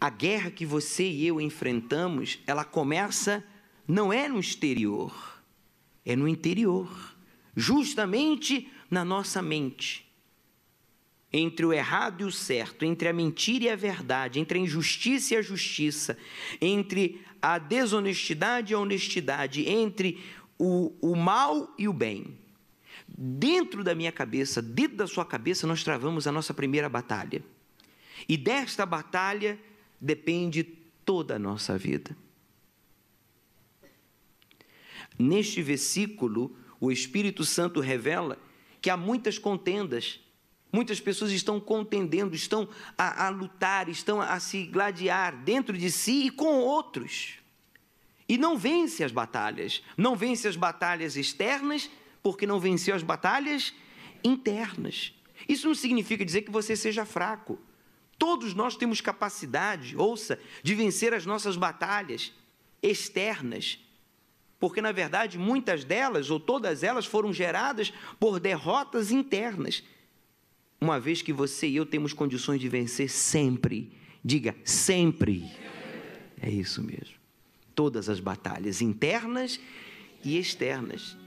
a guerra que você e eu enfrentamos, ela começa não é no exterior, é no interior, justamente na nossa mente. Entre o errado e o certo, entre a mentira e a verdade, entre a injustiça e a justiça, entre a desonestidade e a honestidade, entre o, o mal e o bem. Dentro da minha cabeça, dentro da sua cabeça, nós travamos a nossa primeira batalha. E desta batalha depende toda a nossa vida. Neste versículo, o Espírito Santo revela que há muitas contendas. Muitas pessoas estão contendendo, estão a, a lutar, estão a, a se gladiar dentro de si e com outros. E não vence as batalhas. Não vence as batalhas externas, porque não venceu as batalhas internas. Isso não significa dizer que você seja fraco. Todos nós temos capacidade, ouça, de vencer as nossas batalhas externas, porque na verdade muitas delas ou todas elas foram geradas por derrotas internas. Uma vez que você e eu temos condições de vencer sempre, diga sempre. É isso mesmo. Todas as batalhas internas e externas.